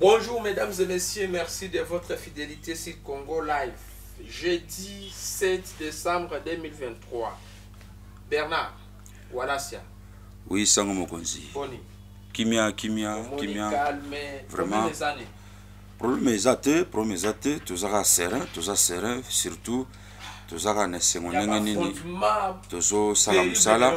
Bonjour mesdames et messieurs, merci de votre fidélité sur Congo Live. Jeudi 7 décembre 2023. Bernard, Walassia. Oui, Sango Bonnie. Kimia, Kimia, Kimia. Vraiment. des années problème eza te problème eza te tozaka serein toza serein surtout tozaka na esengo ndenge nini tozosala mosala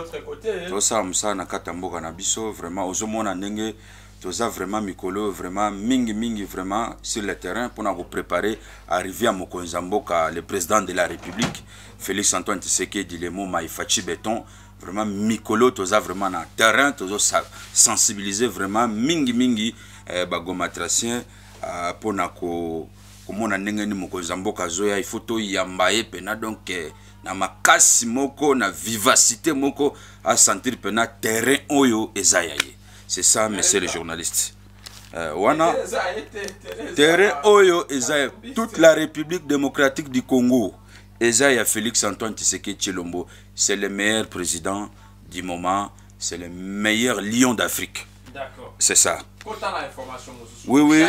tozosala mosala na kati ya mboka na biso vraiment ozomona ndenge toza vraiment mikolo vraiment mingimingi vraiment sur le terrain mpona koprépare arrivé ya mokonzi ya mboka le président de la république félix antoine tisekedi lemo maifaci beton vraiment mikolo toza vraiment na terrain tozosensibilize vraiment mingimingi eh, bagomatracien Euh, Pona ko komona ndenge ni mokonzi ya mboka azoya ifo toyamba ye euh, na makasi moko na vivacité moko sentir pena terrain oyo ezayaye c'est ça monsieur le journaliste euh, wana terrain oyo eza toute la république démocratique du congo eza félix antoine tshisekedi tshilombo c'est le meilleur président du moment c'est le meilleur lion d'afrique C'est ça. Oui, oui.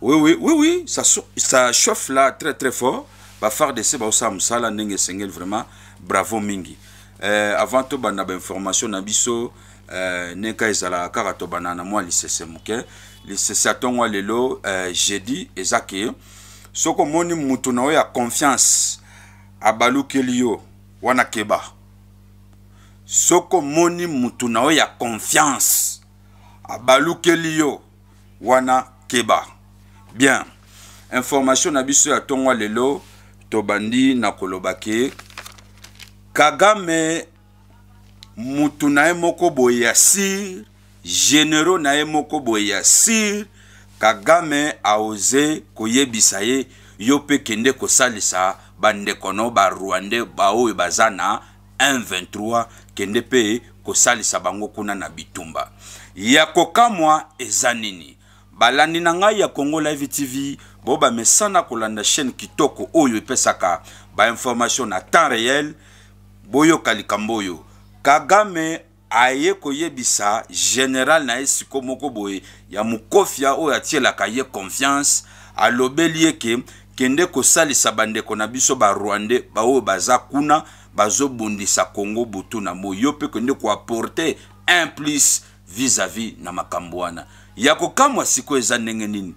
Oui, oui, oui, oui, ça, ça chauffe là très très fort. Bah, faire de ce baosam sala nenge sengel vraiment bravo mingi. Euh, avant tout, bah, n'avait information n'abiso euh, neka ezala kaka to banana moi lisese muke lisese atongwa lelo euh, jeudi ezake soko moni mutu na oyo ya confiance abalukeli yo wana keba soki omoni mutu na yo ya confiance abalukeli yo wana keba bien information na biso ya ntongo lelo tobandi na koloba ke kagame mutu na ye moko boye ya sire généraux na ye moko boye ya sire kagame aoze koyebisa ye yo mpe kende kosalisa bandeko no barwande baoyo baza na 123 kende mpe kosalisa bango kuna na bitumba ya kokamwa eza nini balandi na ngai ya congo live tv bobamesana kolanda chaîne kitoko oyo epesaka bainformation na temps réel boyoka likambo oyo kagame aye koyebisa général na ye siko moko boye ya mokofia oyo atielaka ye confiance alobeli ye ke kende kosalisa bandeko na biso barwande baoyo baza kuna bazobundisa kongo butu na moi yo mpe okende koaporte un plus vis-à-vis -vis na makambo wana ya kokamwa sikoyo eza ndenge nini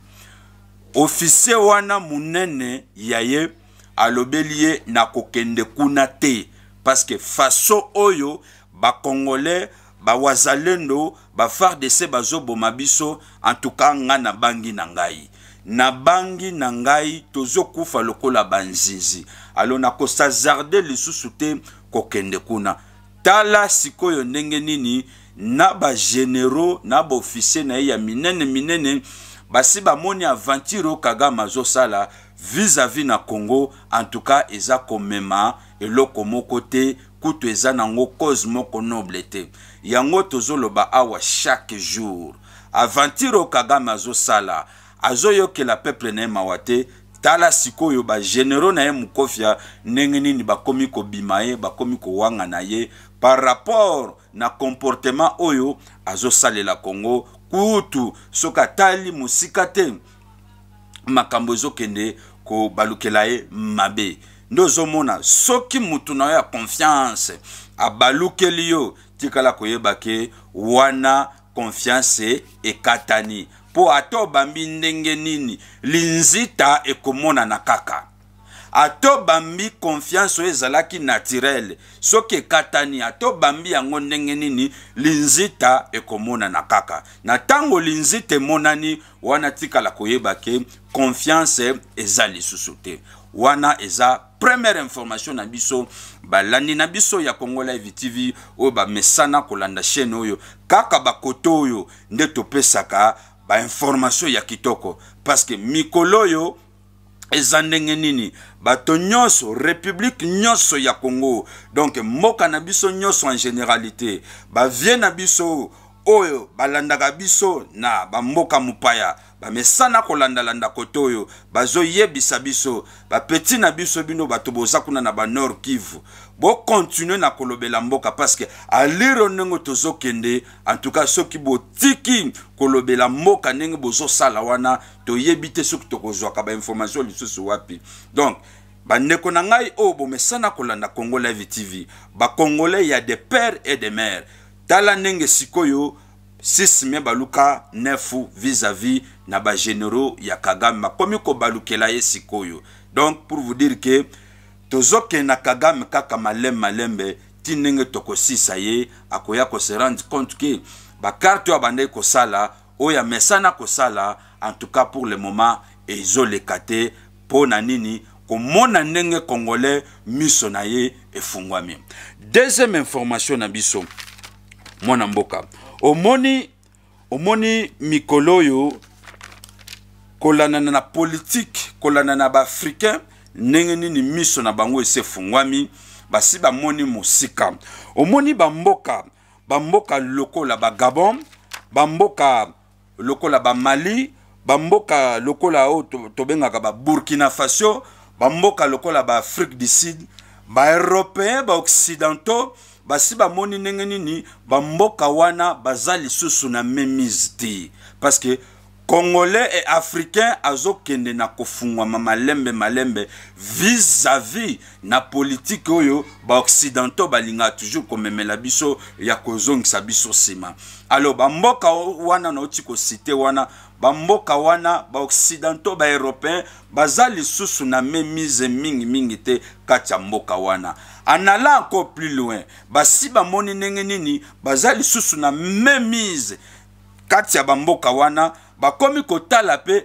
ofise wana monene ya ye alobeli ye na kokende kuna te parceke faso oyo bakongolais bawazalendo bafardc bazoboma biso antuka nga na bangi na ngai nabangi na ngai tozokufa lokola banzinzi alo nakosazarde lisusu te kokende kuna tala sikoyo ndenge nini na bagenero na baofisier na ye ya minene minene basi bamoni aventure oyo kagame azosala vis-à-vis na congo en tout cas eza komema eloko moko te kutu eza nango cause moko noble te yango tozoloba awa chaque jour aventure oyo kagame azosala azoyokela peuple na ye mawa te tala sikoyo bagénéraux na ye mokofia ndenge nini bakomi kobima ye bakomi kowanga na ye par rapport na comportement oyo azosalela congo kutu soki atali mosika te makambo ezokende kobalukela ye mabe nde ozomona soki mutu na yo ya confiance abalukeli yo tikala koyeba ke wana confiance ekatani mpo ata obambi ndenge nini linzita ekomonana kaka ata obambi konfiance oyo ezalaki naturele soki ekatani ata obambi yango ndenge nini linzita ekomonana kaka na ntango linzita emonani wana tikala koyeba ke konfiance eza lisusu te wana eza première information na biso balandi na biso ya congo live tv oyo bamesana kolanda chaîne oyo kaka bakoto oyo nde topesaka bainformation ya kitoko parceke mikolo oyo eza ndenge nini bato nyonso république nyonso ya congo donk mboka na biso nyonso en généralité bavie na biso oyo balandaka biso na bamboka mopaya bamesana kolandalanda kote oyo bazoyebisa biso bapeti na biso bino bato boza kuna na banord kivu bokontinue na kolobela mboka parceke aliro ndenge tozokende antuka soki botiki kolobela mboka ndenge bozosala wana toyebi te soki tokozwaka bainformation lisusu wapi donc bandeko na ngai oyo bomesana kolanda congo live tv bakongolais ya de père et de mare tala ndenge sikoyo 6 me baluka 9 vis-à-vis na bagénéraux ya kagame bakomi kobalukela ye sikoyo donc pour vous dire ke tozokenda kagame kaka malembe malembe ti ndenge tokosisa ye akoya kose rendre compte ke bakarte oyo abandaki kosala oyo amesana kosala en tout cas pour le moment ezoleka te mpo na nini komona ndenge congolais miso na ye efungwami deuxième information na biso mwana mboka omoni omoni mikolo oyo kolanda na politike kolanda na baafricain ndenge nini miso na bango esi efungwami basi bamoni mosika omoni bamboka bamboka lokola bagabon bamboka lokola bamali bamboka lokola oyo tobengaka to baburkina faso bamboka lokola baafrique du sud baeuropéen baoccidentaux basi bamoni ndenge nini bamboka wana baza lisusu na mémise te parce que congolais e africain azokende na kofungwama malembe malembe vis-à-vis na politike oyo baoccidentaux balingaka toujours komemela biso ya kozongisa biso nsima alors bamboka wana nauti kosite wana bamboka wana baoccidentaux baéropéen baza lisusu na memise mingimingi te kati ya mboka wana anala encore plus loin basi bamoni ndenge nini baza lisusu na memise kati ya bamboka wana bakomi kotala mpe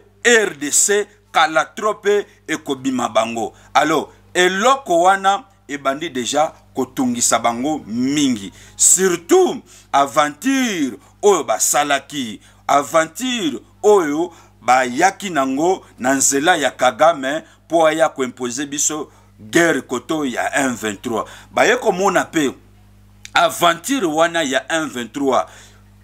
rdc kala tro mpe ekobima bango alors eloko wana ebandi deja kotungisa bango mingi surtout aventure oyo basalaki aventure oyo bayaki nango na nzela ya kagame mpo aya koimpose biso guerre koto ya 123 baye komona mpe aventure wana ya 123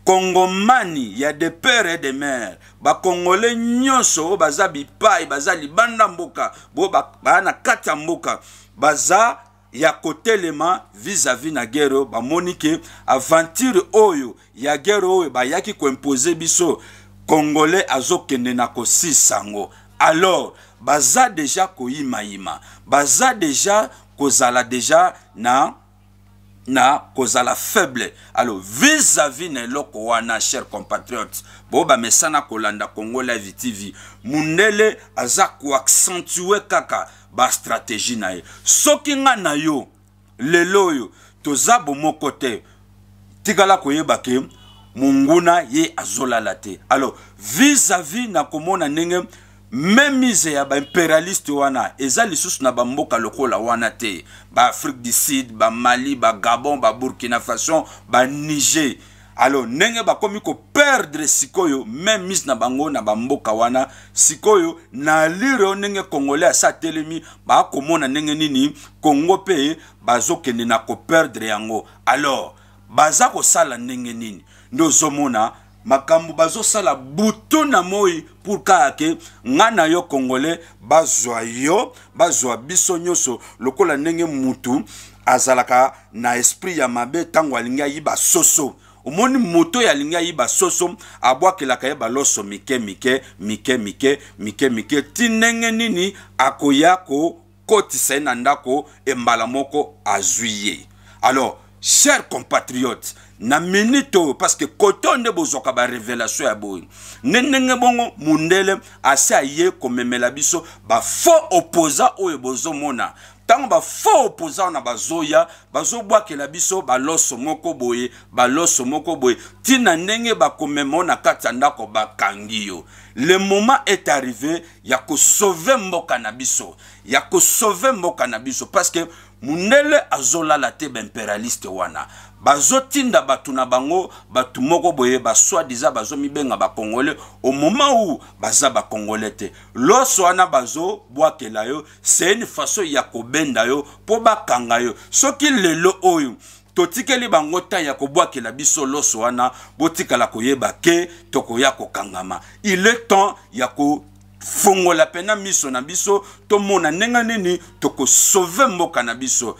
bakongomani ya de pere et de mare bakongole nyonso oyo baza bipai baza libanda mboka bo baa na kati ya mboka baza ya kotelema vis-à-vis na guerre oyo bamoni ke aventure oyo ya guerre oyo bayaki koimpose biso congolais azokende na kosisa yango alors baza deja koyimayima baza deja kozala deja na na kozala faible alo vis-à-vis na eloko wana cher compatriote bo bamesana kolanda congo live tv mundele aza koaccentue kaka bastratégie na ye soki nga na yo lelo oyo toza bomoko te tikala koyeba ke monguna ye azolala te alo vis-à-vis na komona ndenge memise ya baimperialiste wana eza lisusu na bamboka lokola wana te baafrique du sud bamali bagabon baburkina faso baniger alors ndenge bakomi koperdre sikoyo même mise na bango na bamboka wana sikoyo na lire oyo ndenge congolais asi atelemi bakomona ndenge nini congo mpe bazokende na koperdre yango alors baza kosala ndenge nini nde ozomona makambo bazosala butu na moi pour kaka ke nga na yo congolais bazwa yo bazwa biso nyonso lokola ndenge mutu azalaka na esprit ya mabe ntango alingi ayiba soso omoni moto ya alingi ayiba soso abwakelaka ye baloso mike mike mike mike mike mike ti ndenge nini akoya kokotisa ye na ndako embala moko azwi ye alors chers compatriotes na minute oyo parceke koto nde bozwaka barevelation ya boye nde ndenge bongo mundele asi aye komemela biso bafaux opoza oyo bozomona ntango bafaux opoza wana bazoya bazobwakela biso baloso moko boye baloso moko boye ntina ndenge bakomema o na kati ya ndako bakangi yo le moment est arrivé ya kosauve mboka na biso ya kosauve mboka na biso parceke mundele azolala te baimpéréaliste wana bazotinda bato na bango bato moko boye baswadiza bazomibenga bakongole au moment où baza bakongole te loso wana bazobwakela yo c'est une façon ya kobenda yo mpo bakanga yo soki lelo oyo totikeli bango ntango ya kobwakela biso loso wana botikala koyeba ke tokoya kokangama il est temps ya ko fongola pena miso na biso tomona ndenge nini tokosauve mboka na biso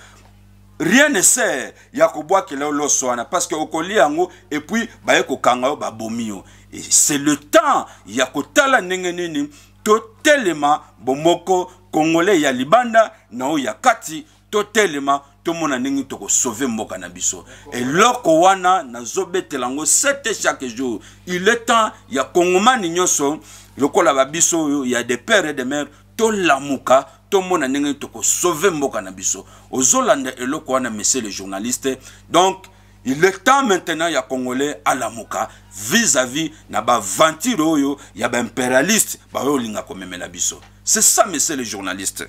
rien ne sert ya kobwakela yo loso wana parce que okolia yango epuis baye kokanga yo babomi yo c'est le temps ya kotala ndenge nini totelema bomoko kongolais ya libanda na oyo ya kati totelema tomona ndenge tokosauve mboka na biso eloko wana nazobetela yango sete chaque jour il est temps ya kongomani nyonso lokola babiso oyo ya de père et de mare tolamuka tomona toko sauver mboka na biso ozolanda eloko wana monsieur le journaliste donc il est temps maintenant ya congolais à la Mouka. vis-à-vis na bavantire impérialistes, ya baimpérialiste baoyo olinga na biso c'est ça monsieur les journalistes.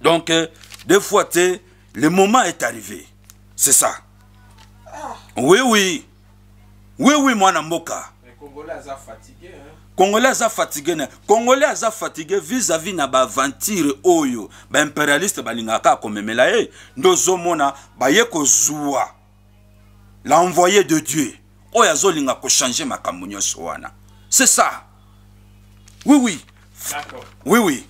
donc euh, des fois le moment est arrivé c'est ça ah. oui oui oui oui mwana mboka Les congolais sont fatigué hein. congolais aza fatigue na congolais aza fatigue vis-à-vis na baaventure oyo baimperialiste balingaka komemela ye nde ozomona baye kozwa l'envoyé de dieu oyo azolinga kochange makambo nyonso wana c'est ça oui oui oui oui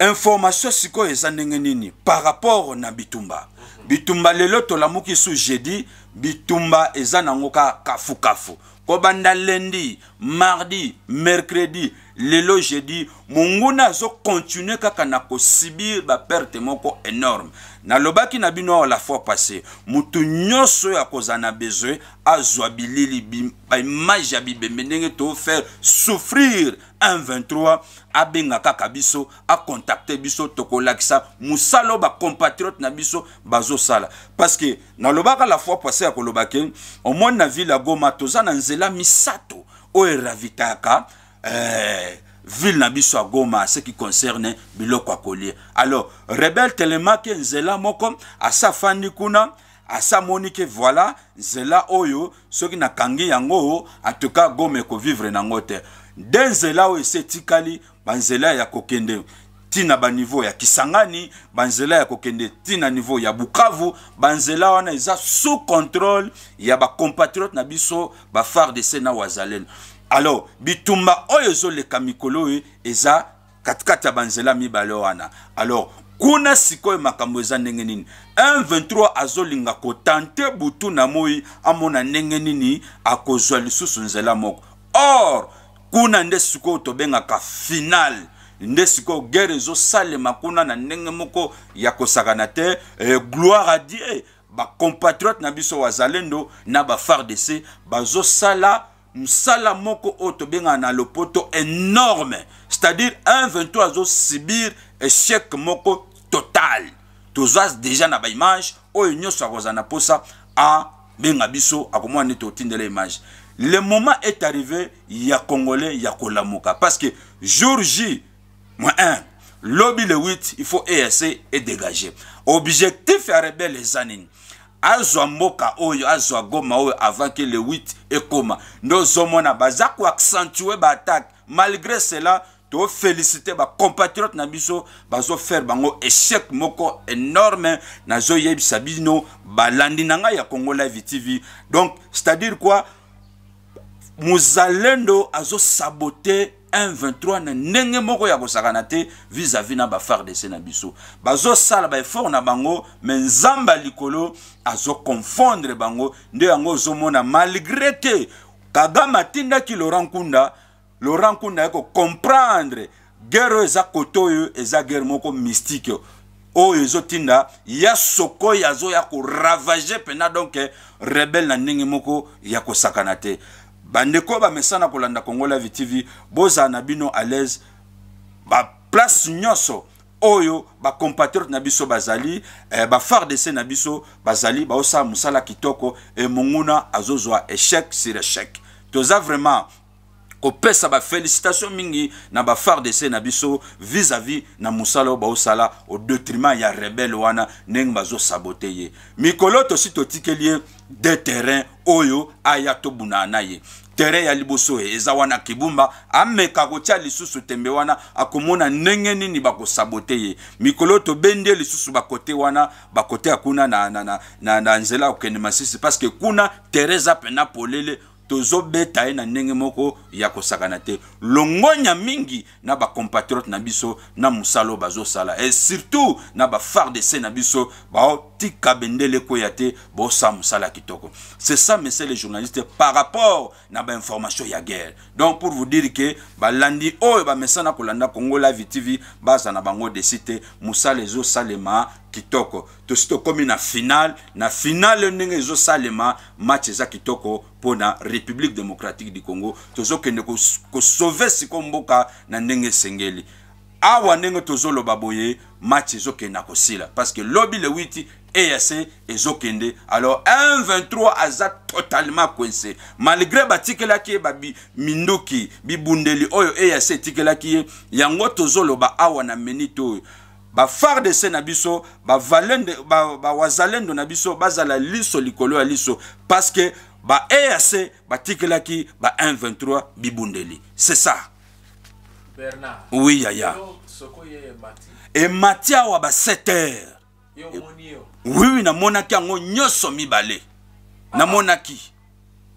information sikoyo eza ndenge nini par rapport na bitumba mhm. bitumba lelo tolamuki su jeudi bitumba eza nango kaka kafukafu kobanda lendi mardi mercredi lelo jeudi monguna azokontinue kaka na kosibir baperte moko enorme nalobaki na bino awa la fois passé motu nyonso oyo akozala na besoin azwa bilili baimage ya bibembe ndenge tofaire souffrir 123 abenga kaka biso akontakte biso tokolakisa mosala oyo bacompatriote na biso bazosala parceke nalobaka la fois passé ya kolobaki omoni na ville ya goma toza na nzela misato oyo eravitaka eh, ville na biso ya goma a ce qui concerne biloko ya kolia alors rebele telemaki nzela moko asi afandi kuna asi amoni ke voilà nzela oyo soki nakangi yango antuka goma ekovivre nango te nde nzela oyo esi etikali banzela ya kokende tina baniveau ya kisangani banzela ya kokende tina niveau ya bukavu banzela wana eza sous contrôle ya bacompatriote na biso bafardc na wazalele alors bitumba oyo ezoleka mikolo oyo eza katikati ya banzela mibale wana alors kuna sikoyo makambo eza ndenge nini 123 azolinga kotante butu na moi amona ndenge nini akozwa lisusu nzela moko or kuna nde sikoyo tobengaka finale nde sikoyo guerre ezosalema kuna na ndenge moko ya kosakana te eh, gloire a dieu bacompatriote na biso wazalendo na bafardc bazosala msala moko oyo tobengaka na lopoto énorme c'est-à-dire 123 azosibir échec moko total toza déjà na baimage oyo nyonso akozala na mposa abenga biso akomona nde totindela image le moment est arrivé ya congolais ya kolamuka parce que jour j Moins 1. Lobby le 8, il faut ESC e et dégager. Objectif à rebelle les anines. azwa mboka oyo azwa goma oyo avant que le 8 ekoma nde ozomona baza koaccentue baattaque malgré cela tofélicité bacompatriote na biso bazofaire bango échec moko énorme nazoyebisa bino balandi na ngai ya congo live tv donc c'est à dire quoi mozalendo azosabote 123 na ndenge moko ya kosakana te vis-à-vis na bafardc na biso bazosala baeffort na bango me nzambe ya likolo azokonfondre bango nde yango ozomona malgré te kagame atindaki laurent nkunda laurent nkunda ye kocomprendre guerre oyo eza kote oyo eza guerre moko mystike oyo ezotinda ya sokoyi azoya koravage mpena donke rebele na ndenge moko ya kosakana te bandeko bamesana kolanda congo live tv bozala na bino à l'aise baplace nyonso oyo bacompatriote na biso bazali eh, bafardc na biso bazali baosala mosala kitoko e monguna azozwa échec sur échec toza vraiment kopesa bafélicitation mingi na bafardc na biso vis-à-vis -vis na mosala oyo baosala au détriment ya rebele wana ndenge bazosabote ye mikolo tosi totikeli ye de terrain oyo aya tobuna na ye terrain ya liboso ye eza wana kibumba ameka kotia lisusu tembe wana akomona ndenge nini bakosabote ye mikolo tobende lisusu bakote wana bakote ya kuna na, na, na, na, na nzela ya kokende masisi parceke kuna terrain eza pena polele tozobeta ye na ndenge moko ya kosakana te longonya mingi na bacompatriote na biso na mosala oyo bazosala e surtout na bafardc na biso baotika bendele koya te bosala mosala ya kitoko c'est ça monsieur le journaliste par rapport na bainformation ya guerre donc pour vous dire ke balandi oyo bamesana kolanda kongo live tv baza na bango desi te mosala ezosalema kitoko tosi tokómi na finale na finale ndenge ezosalema match eza kitoko mpo na république démocratique du congo tozokende kosauve siko mboka na ndenge esengeli awa ndenge tozoloba boye match ezokenda kosila parce que lobi le witi eyac ezokende alors 123 aza totalement coincé malgré batikelaki ye baminduki bibundeli oyo eyac etikelaki ye yango tozoloba awa na menite oyo bafardese na biso bawazalendo ba, ba na biso bazala liso likolo ya liso parceke baeac batikelaki ba 123 e bibundeli c'est ça Bernard, oui yaya emati awa ba 7 heures oui oui namonaki yango nyonso mibale ah, ah. namonaki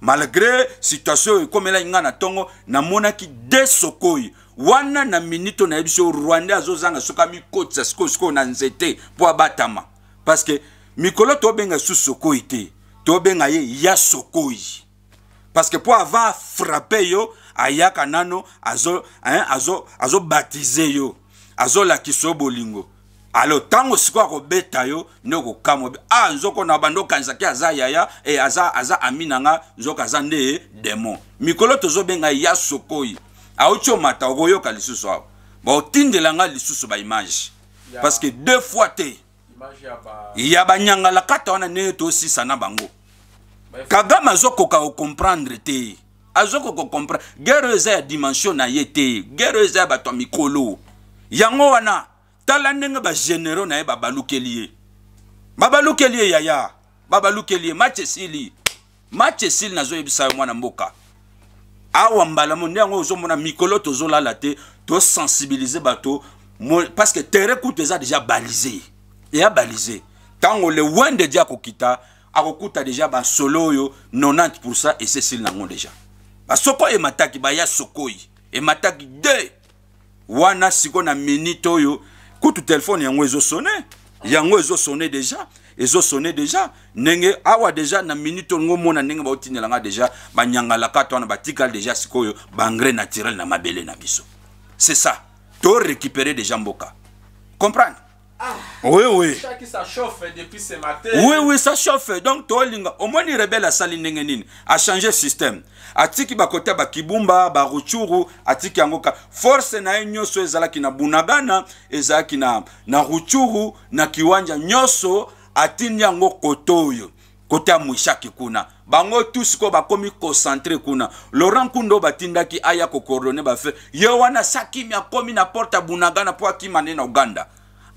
malgré situation oyo ekomelaki ngai na ntongo namonaki de sokoi wana na minito nayebi so rwanda azozanga soki amikotisa sikoyo sikoyo na nzete mpo abatama parceke mikolo tobenga susu sokoi te tobenga ye ya sokoi parceke mpo avant afrape yo ayaka nano azobatize azo, azo yo azolakisa yo bolingo alo ntango sikoyo akobeta yo nde okokamwa be a ah, nzoko na bando okanisaki aza yaya e aza, aza ami na nga nzoko aza nde demon mikolo tozobenga ya sokoyi auti omata okoyoka lisusu awa baotindela nga lisusu baimage parce que deux fois te ya banyangala kata wana ndenge tosisa na bango kagame azokoka kocomprendre te azokoka kocomprendre guerre eza ya dimension na ye te guerre eza ya bato ya mikolo yango wana tala ndenge bagenero na ye babalukeli ye babalukeli ye yaya babalukeli ye match esili match esili nazoyebisa yo mwana mboka awa mbala mo nde yango ozomona mikolo tozolala te tosensibilize bato parce que terrain kutu eza déjà balisé eya balisé ntango lewende di akokita akokuta déjà basolo oyo 90 esesili nango déjà basoko emataki baya sokoyi emataki de wana siko na minite oyo kutu telefone yango ezosone yango ezosone deja ezosone deja ndenge awa deja na minute olingo omona ndenge baotindelanga deja banyangalaka to wana batikala deja sikoyo bangrais naturel na mabele na biso c'est ça torécupere deja mboka comprendre oui oui chaque ça chauffe depuis ce matin oui oui ça chauffe donc tolinga omoni rebele asali ndenge nini achange système atiki bakota bakibumba baruchuru atiki yango ka force na ye nyonso ezalaki na bunagana ezalaki na, na ruchuru na kiwanja nyonso atindi yango kota oyo kota ya mwishaki kuna bango tu sikoyo bakomi concentre kuna laurent kundo batindaki aya kocoordone bafe ye wana sa kimia akomi na porte ya bunagana mpo akima nde na uganda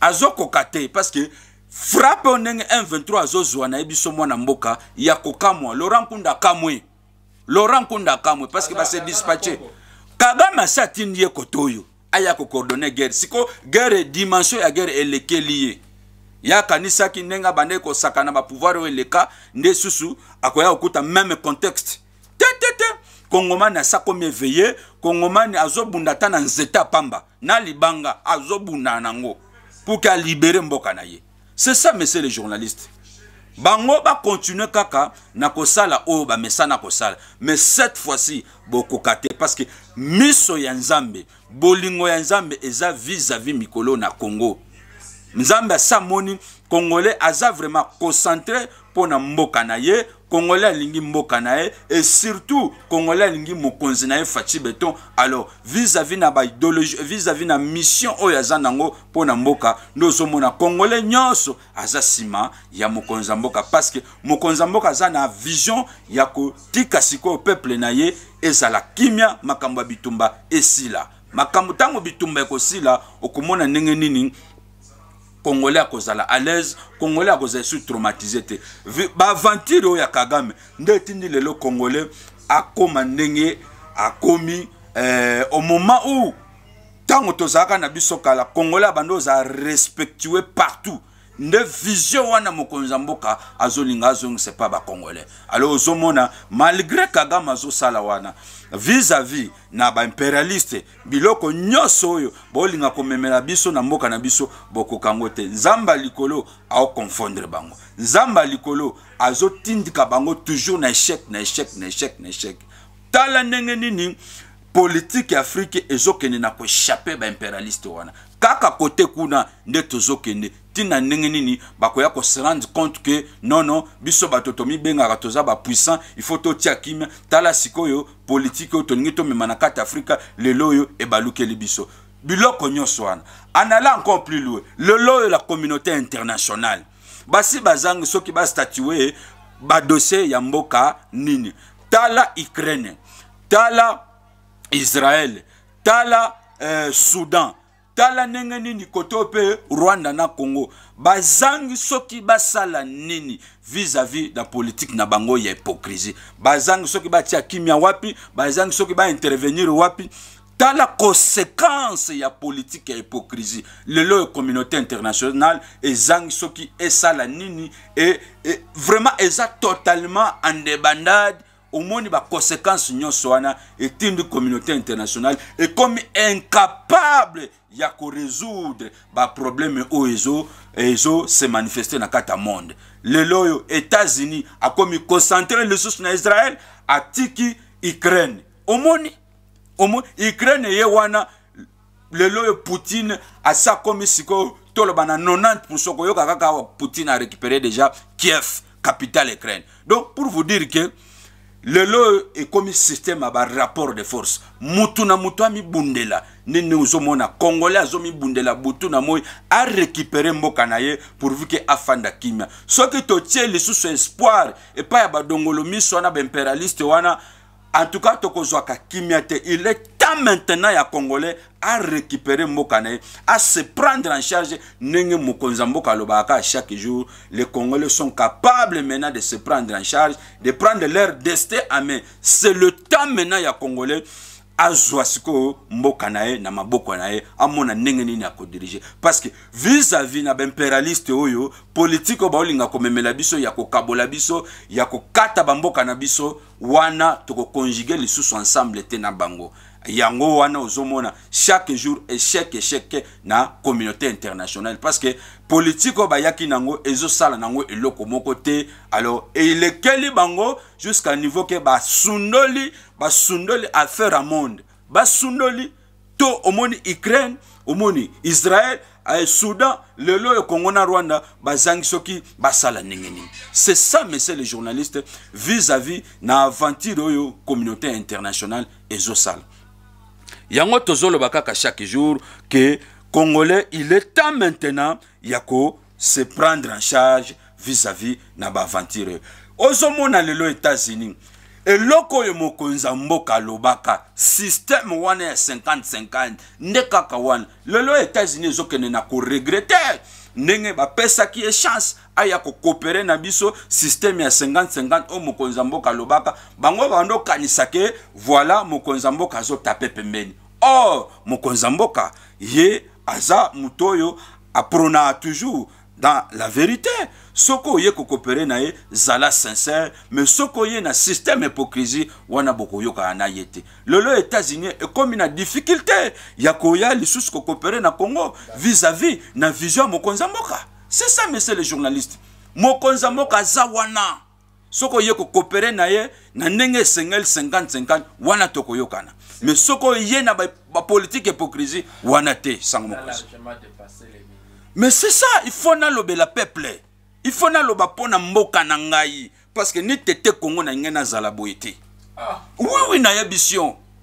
azokoka te parce que frappe oyo ndenge m23 azozwa na ye biso mwana mboka ya kokamwa laurent nkunda kamwe laurent nkunda kamwe parce que base dispatche kagame asi atindi ye kote oyo aya kocoordonne guerre siko guerre dimension ya guerre elekeli ye ye akanisaki ndenge abandaki kosakana bapouvoir oyo eleka nde susu akoya kokuta meme contexte te te te kongomani asa komi eveye kongomani azobunda ata na nzete apamba na libanga azobunda nango pour qu'à libérer mboka na ye c'est ça messieurs les journalistes bango bakontinue kaka na kosala oyo bamesana kosala mais cette fois-ci bokoka te parce que miso ya nzambe bolingo ya nzambe eza vis-à-vis -vis mikolo na congo nzambe asamoni congolais aza vraiment concentré mpo na mboka na ye congolais alingi mboka na ye et surtout congolais alingi mokonzi na ye faci beton alors vis-à-vis na baidéologie vis-à-vis na mission oyo aza nango mpo na mboka nde ozomona congolais nyonso aza nsima ya mokonzi ya mboka parce que mokonzi ya mboka aza na vision ya kotika sikoyo peuple na ye ezala kimia makambo ya bitumba esila makambo ntango bitumba ekosila okomona ndenge nini congolais akozala à l'aise congolais akozala sur traumatisé te baventure oyo ya kagame nde etindi lelo congolais akoma ndenge akomi eh, au moment où ntango tozalaka na biso kala congolais abandi ozala respectué partout nde vision wana mokonzi ya mboka azolinga azongisa epai bacongolais alo ozomona malgré kagame azosala wana vis-à-vis -vis, na baimperialiste biloko nyonso oyo bolinga komemela biso na mboka na biso bokokango te nzambe likolo aokonfondre bango nzambe likolo azotindika bango toujours na échec na échec na échec na échec tala ndenge nini politike ya afrike ezokende na koéchappe baimperialiste wana kaka kote kuna nde tozokende ntina ndenge nini bakoya koserendre compte ke nono biso bato tomibengaka toza bapuissant ifo totia kimia tala sikoyo politike oyo tolingi tomema na kati afrika lelo oyo ebalukeli biso biloko nyonso wana anala encore plus loue lelo oyo la communauté internationale basi bazangi soki bastatue badossier ya mboka nini tala ukraine tala israel tala euh, soudan tala ndenge nini koto rwanda na congo bazangi soki basala nini vis-à-vis -vis politique na bango ya hypocrisie bazangi soki batia kimia wapi bazangi soki intervenir wapi tala conséquence ya politique ya hypocrisie lelo oyo communauté internationale ezangi soki esala nini et e, vraiment exact totalement en n'y conséquence, baconséquence et team de communauté internationale un incapable capable résoudre le problème où ezo, se na dans le monde le états-unis concentré les sous na Israël tiki ukraine omoni omoni ukraine wana poutine a 90 de kaka a poutine déjà kiev capitale ukraine donc pour vous dire que le est comme système à rapport de force mutu na mutu bundela nde ndenge ozomona congolais azomibundela butu na moi arécupere mboka na ye pourvu ke afanda kimia soki totie lisusu espoir epai ya badongolo miso wana baimpéréaliste wana en tout cas tokozwaka kimia te il est temps maintenant ya congolais arécupere mboka na ye ase prendre en charge ndenge mokonzi ya mboka alobaka à chaque jour les congolais sont capables maintenant de se prendre en charge de prendre leur destin en main c'est le temps maintenant ya congolais azwa sikoyo mboka na ye na maboko na ye amona ndenge nini akodirige parceke vis-à-vis na baimperialiste oyo politike oyo baolinga komemela biso ya kokabola biso ya kokata bamboka na biso wana tokokonjuge lisusu ensemble te na bango yango wana ozomona chaque jour échec échec na communauté internationale parce que politike oyo bayaki nango ezosala nango eloko moko te alors elekeli bango jusqu'à niveau ke basundoli basundoli affaire ya monde basundoli to omoni ukraine omoni israel eh, soudan lelo oyo kongo na rwanda bazangi soki basala ndenge nini c'est ça monsieur le journaliste vis-à-vis -vis na aventure oyo communauté internationale ezosala yango tozoloba kaka chaque jour ke congolais il est temps maintenant ya se prendre en charge vis-à-vis -vis na baaventurier ozomona lelo états-unis eloko oyo mokonzi ya mboka alobaka systeme wana ya 50-50 nde kaka wana lelo états-unis ezokende na koregrete ndenge bapesaki ye chance aya kokopere na biso systeme ya 50-50 oyo mokonzi ya mboka alobaka bango bando kanisake voila mokonzi ya mboka azotape pembeni or mokonzi ya mboka ye aza moto oyo aprona toujours dans la vérité soki oye kokopere na ye zala sincère mais soki oye na système hypocrisie wana bokoyokana na ye te lelo états-unis ekómi na difficulté ya koya lisusu kokopere na congo vis-à-vis -vis na vision ya mokonzi ya mboka c'est ça monsieur le journaliste mokonzi ya mboka aza wana soki oye kokopere na ye na ndenge esengeli 50 50 wana tokoyokana mais soko ye na politique hypocrisie wana te sango mokonzi mais c'est ça il faut la peuple il faut lobe pon na mboka na ngai parce que ni Tete kongo na ah. oui oui na te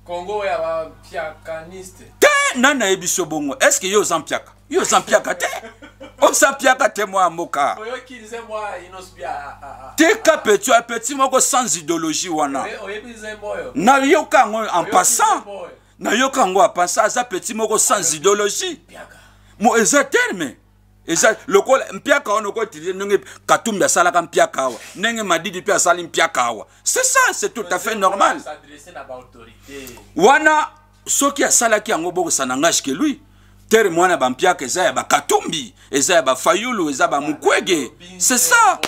congo ya sion te eh, nana ayebi bongo estce yo oza yosampiaka te o mpiaka te sans idéologie wana yoka yango en passant yoka en passant petit moko sans idéologie mo eza terme eza mpiaka pas katumbi piaka awa madidi pia sala mpiaka awa c'est ça c'est tout à fait normal wana soki asalaki yango bokosana nga shike lui tere mwana bampiaka eza ya bakatumbi eza ya bafayulu eza bamukwege c'est ça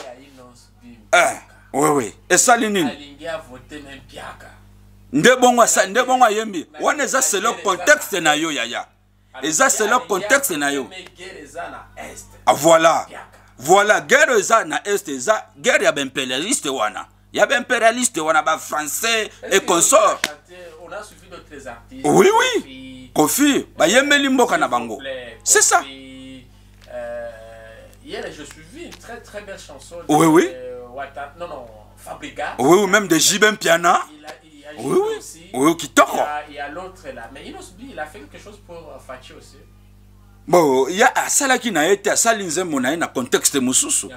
eh, wewe esali nini nde bongo nde bongo ayembi wana eza selo contexte na yo yaya eza selo contexte na yo ah, voilà voilà guerre eza na este eza guerre ya baimperialiste wana ya baimperialiste wana bafrançais et consort oui oui kofi bayembeli mboka na bango c'est ça euh, Hier, je suivi une très très belle chanson. De, oui, oui. Euh, non, non, Fabrica. Oui, ou même de Jibem Piana. Il a, oui, oui. Aussi. Oui, qui tord. Il y a, l'autre là. Mais il oublie, il a fait quelque chose pour euh, Fachi aussi. bon il ya asalaki na ye te asali nzembo na ye na contexte mosusu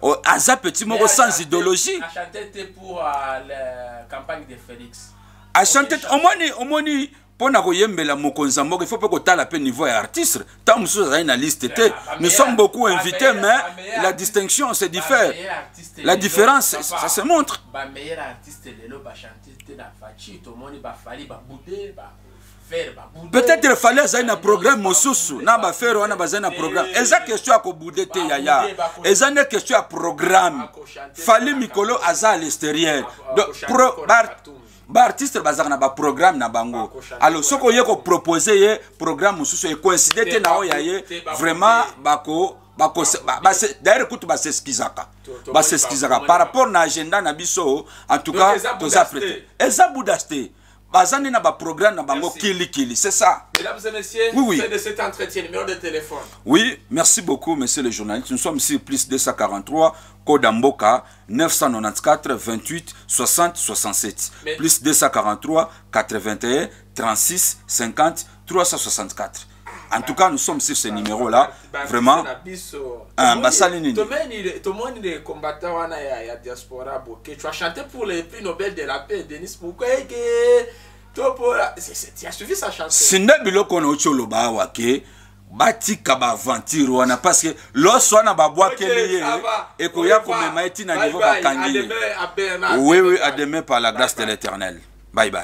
oh, aza petit moko sans idéologie pour la campagne de Félix. achante omoni omoni mpo na koyembela mokonzi ya mboka ifo mpe kotala mpe niveau ya artiste ntango mosusu azali na liste te nous sommes beaucoup invités mais la distinction se diffère la différence ça se montre peut-être fali azali na programme mosusu na bafere wana bazali na programme eza question ya kobude te yaya eza nde question ya programme fali mikolo aza à l'extérieur baartiste bazalaka na baprogramme na bango alo soki oye kopropose ye programme mosusu ekoinside te na oyo ya ye vraiment bako d'ailleurs kutu baseskizaka baseskizaka par rapport na agenda na biso en tout cas toza prete eza budas te bazani na programme, na bango kili, c'est ça mesdames et messieurs c'est de cet entretien numéro de téléphone oui merci beaucoup monsieur le journaliste nous sommes ici, plus 243 code Amboka, 994 28 60 67 plus 243 81 36 50 364 en tout cas nous sommes sur ce numéro là vraiment basali nini Tout le combattant combattants, ya, ya diaspora que tu as chanté pour les prix nobel de la paix denis Tu as suivi sa chanson si nde biloko wana oti oloba awa ke batika baaventure wana parce que loso wana babwakeli et ekoya komema ye ntina niveau bakangi ye oui oui à demain par la grâce de l'éternel bye bye